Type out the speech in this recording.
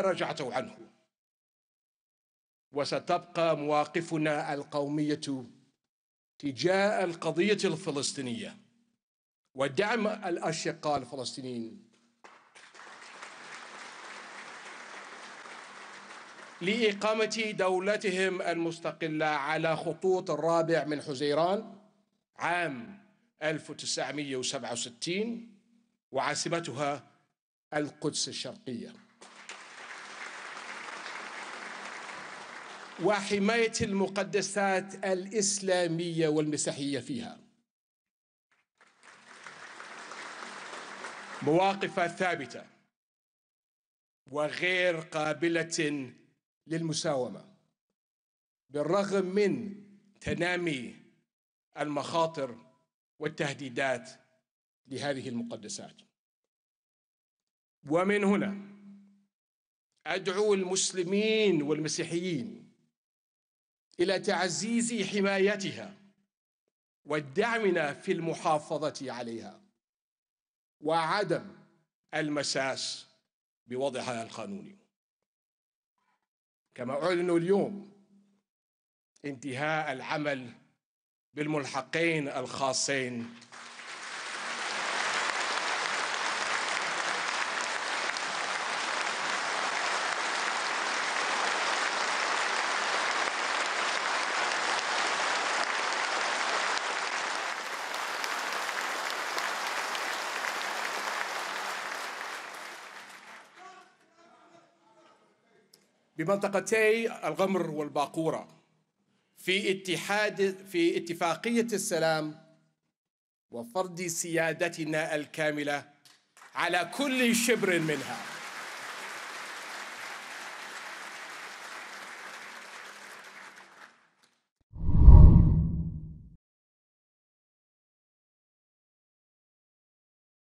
رجعتوا عنه وستبقى مواقفنا القومية تجاه القضية الفلسطينية ودعم الأشقاء الفلسطينيين لإقامة دولتهم المستقلة على خطوط الرابع من حزيران عام 1967 وعاصمتها القدس الشرقيه وحماية المقدسات الإسلامية والمسيحية فيها مواقف ثابتة وغير قابلة للمساومة بالرغم من تنامي المخاطر والتهديدات لهذه المقدسات ومن هنا ادعو المسلمين والمسيحيين إلى تعزيز حمايتها ودعمنا في المحافظة عليها وعدم المساس بوضعها القانوني كما أعلن اليوم انتهاء العمل بالملحقين الخاصين بمنطقتي الغمر والباقوره في اتحاد في اتفاقيه السلام وفرض سيادتنا الكامله على كل شبر منها